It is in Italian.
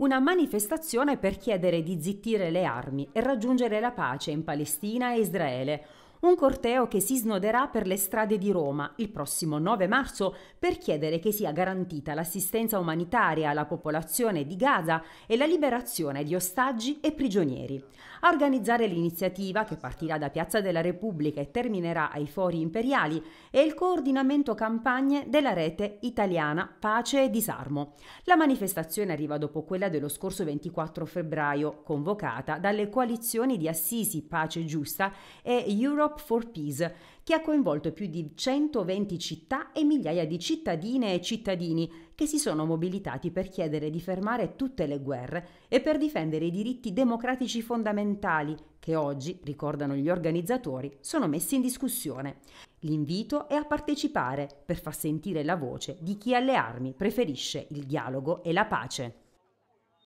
una manifestazione per chiedere di zittire le armi e raggiungere la pace in Palestina e Israele, un corteo che si snoderà per le strade di Roma il prossimo 9 marzo per chiedere che sia garantita l'assistenza umanitaria alla popolazione di Gaza e la liberazione di ostaggi e prigionieri. A organizzare l'iniziativa, che partirà da Piazza della Repubblica e terminerà ai Fori Imperiali, è il coordinamento campagne della rete italiana Pace e Disarmo. La manifestazione arriva dopo quella dello scorso 24 febbraio, convocata dalle coalizioni di Assisi Pace Giusta e Europe Europe for Peace, che ha coinvolto più di 120 città e migliaia di cittadine e cittadini che si sono mobilitati per chiedere di fermare tutte le guerre e per difendere i diritti democratici fondamentali che oggi, ricordano gli organizzatori, sono messi in discussione. L'invito è a partecipare per far sentire la voce di chi alle armi preferisce il dialogo e la pace.